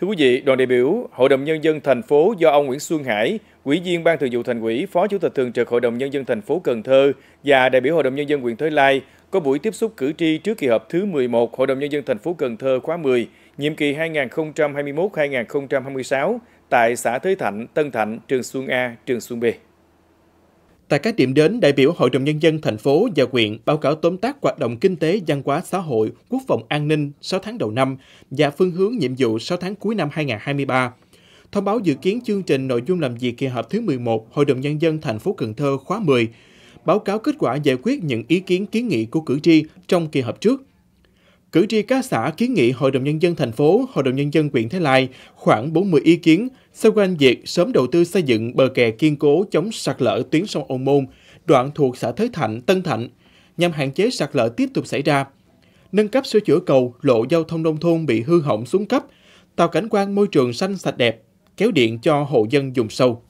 Thưa quý vị, đoàn đại biểu Hội đồng Nhân dân thành phố do ông Nguyễn Xuân Hải, Ủy viên Ban Thường vụ Thành ủy, Phó Chủ tịch Thường trực Hội đồng Nhân dân thành phố Cần Thơ và đại biểu Hội đồng Nhân dân huyện Thới Lai có buổi tiếp xúc cử tri trước kỳ họp thứ 11 Hội đồng Nhân dân thành phố Cần Thơ khóa 10, nhiệm kỳ 2021-2026 tại xã Thới Thạnh, Tân Thạnh, Trường Xuân A, Trường Xuân B. Tại các điểm đến, đại biểu Hội đồng Nhân dân thành phố và quyện báo cáo tóm tắt hoạt động kinh tế, văn hóa, xã hội, quốc phòng an ninh 6 tháng đầu năm và phương hướng nhiệm vụ 6 tháng cuối năm 2023. Thông báo dự kiến chương trình nội dung làm việc kỳ họp thứ 11 Hội đồng Nhân dân thành phố Cần Thơ khóa 10, báo cáo kết quả giải quyết những ý kiến kiến nghị của cử tri trong kỳ họp trước. Cử tri các xã kiến nghị Hội đồng Nhân dân thành phố, Hội đồng Nhân dân huyện Thái Lai khoảng 40 ý kiến, sau quanh việc sớm đầu tư xây dựng bờ kè kiên cố chống sạt lở tuyến sông Âu Môn, đoạn thuộc xã Thới Thạnh, Tân Thạnh, nhằm hạn chế sạt lở tiếp tục xảy ra. Nâng cấp sửa chữa cầu, lộ giao thông nông thôn bị hư hỏng xuống cấp, tạo cảnh quan môi trường xanh sạch đẹp, kéo điện cho hộ dân dùng sâu.